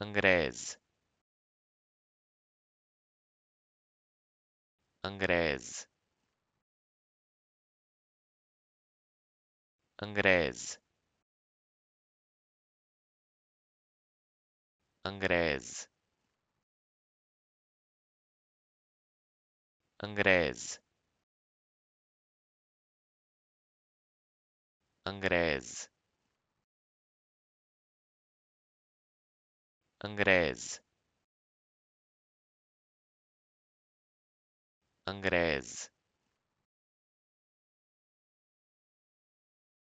anglaise anglaise anglaise anglaise anglaise anglaise anglaise anglaise